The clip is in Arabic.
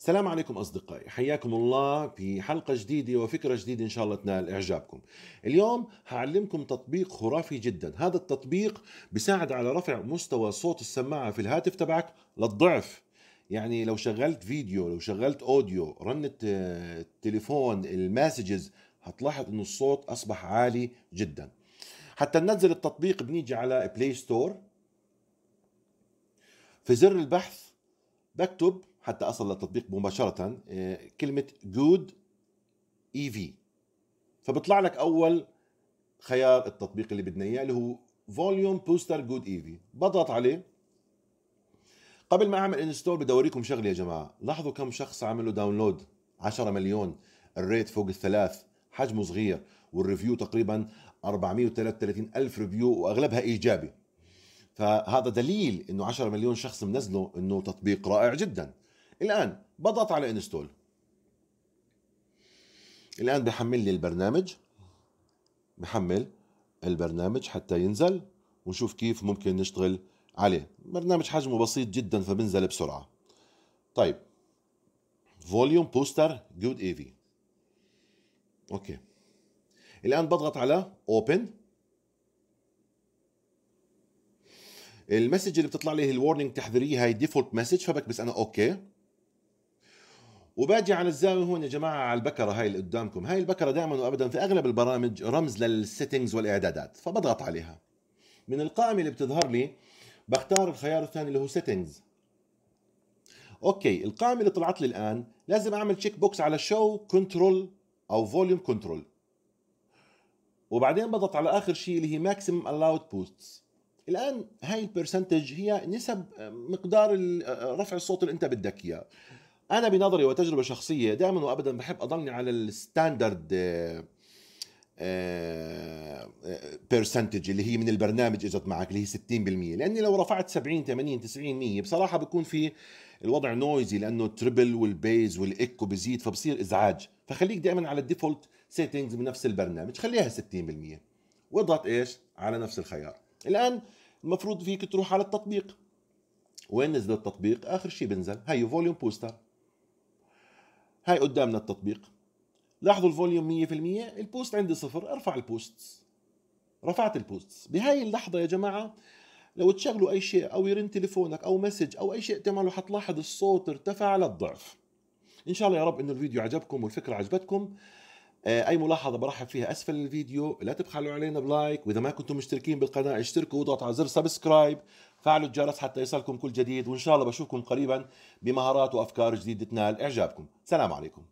السلام عليكم أصدقائي حياكم الله في حلقة جديدة وفكرة جديدة إن شاء الله تنال إعجابكم اليوم هعلمكم تطبيق خرافي جدا هذا التطبيق بيساعد على رفع مستوى صوت السماعة في الهاتف تبعك للضعف يعني لو شغلت فيديو لو شغلت أوديو رنت التليفون آه، الماسجز هتلاحظ أن الصوت أصبح عالي جدا حتى ننزل التطبيق بنيجي على بلاي ستور في زر البحث بكتب حتى أصل للتطبيق مباشرة آه، كلمة جود اي e في فبطلع لك أول خيار التطبيق اللي بدنا إياه اللي هو فوليوم بوستر جود اي في بضغط عليه قبل ما اعمل انستول بدي اوريكم شغله يا جماعه لاحظوا كم شخص عملوا داونلود 10 مليون الريت فوق الثلاث حجمه صغير والريفيو تقريبا 433 الف ريفيو واغلبها ايجابي فهذا دليل انه 10 مليون شخص منزله انه تطبيق رائع جدا الان بضغط على انستول الان بحمل لي البرنامج بحمل البرنامج حتى ينزل ونشوف كيف ممكن نشتغل عليه برنامج حجمه بسيط جدا فبنزل بسرعه طيب فوليوم بوستر جود ايفي اوكي الان بضغط على اوبن المسج اللي بتطلع لي هي الورنينج تحذيريه هي ديفولت مسج فبكبس انا اوكي وباجي على الزاويه هون يا جماعه على البكره هاي اللي قدامكم هاي البكره دائما وابدا في اغلب البرامج رمز للسيتنجز والاعدادات فبضغط عليها من القائمه اللي بتظهر لي بختار الخيار الثاني اللي هو سيتنجز اوكي القائمه اللي طلعت لي الان لازم اعمل تشيك بوكس على شو كنترول او فوليوم كنترول وبعدين بضغط على اخر شيء اللي هي ماكسيمم الاوت بوستس الان هاي البرسنتج هي نسب آه، مقدار آه، آه، رفع الصوت اللي انت بدك اياه انا بنظري وتجربه شخصيه دائما وابدا بحب اضلني على الستاندرد برسنتج اللي هي من البرنامج اجت معك اللي هي 60% لاني لو رفعت 70 80 90 100% بصراحه بكون في الوضع نويزي لانه تريبل والبيز والايكو بزيد فبصير ازعاج فخليك دائما على الديفولت سيتنجز بنفس البرنامج خليها 60% واضغط ايش على نفس الخيار الان المفروض فيك تروح على التطبيق وين نزل التطبيق اخر شيء بنزل هي فوليوم بوستر هاي قدامنا التطبيق لاحظوا الفوليوم 100% البوست عندي صفر ارفع البوست رفعت البوست بهاي اللحظة يا جماعة لو تشغلوا أي شيء أو يرن تليفونك أو مسج أو أي شيء تعمله حتلاحظ الصوت ارتفع للضعف إن شاء الله يا رب إنه الفيديو عجبكم والفكرة عجبتكم آه، اي ملاحظه برحب فيها اسفل الفيديو لا تبخلوا علينا بلايك واذا ما كنتم مشتركين بالقناه اشتركوا واضغطوا على زر سبسكرايب فعلوا الجرس حتى يصلكم كل جديد وان شاء الله بشوفكم قريبا بمهارات وافكار جديده تنال اعجابكم سلام عليكم